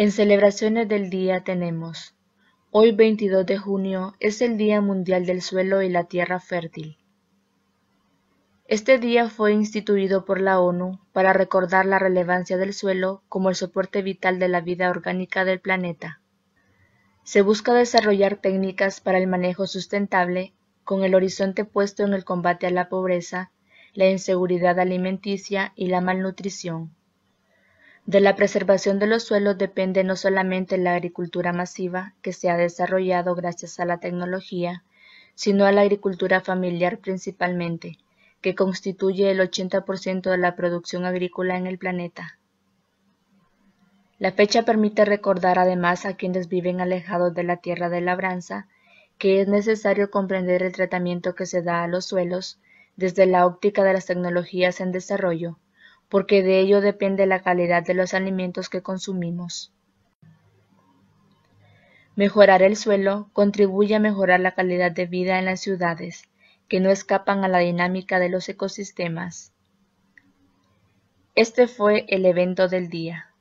En celebraciones del día tenemos, hoy 22 de junio es el Día Mundial del Suelo y la Tierra Fértil. Este día fue instituido por la ONU para recordar la relevancia del suelo como el soporte vital de la vida orgánica del planeta. Se busca desarrollar técnicas para el manejo sustentable con el horizonte puesto en el combate a la pobreza, la inseguridad alimenticia y la malnutrición. De la preservación de los suelos depende no solamente la agricultura masiva, que se ha desarrollado gracias a la tecnología, sino a la agricultura familiar principalmente, que constituye el 80% de la producción agrícola en el planeta. La fecha permite recordar además a quienes viven alejados de la tierra de labranza que es necesario comprender el tratamiento que se da a los suelos desde la óptica de las tecnologías en desarrollo porque de ello depende la calidad de los alimentos que consumimos. Mejorar el suelo contribuye a mejorar la calidad de vida en las ciudades, que no escapan a la dinámica de los ecosistemas. Este fue el evento del día.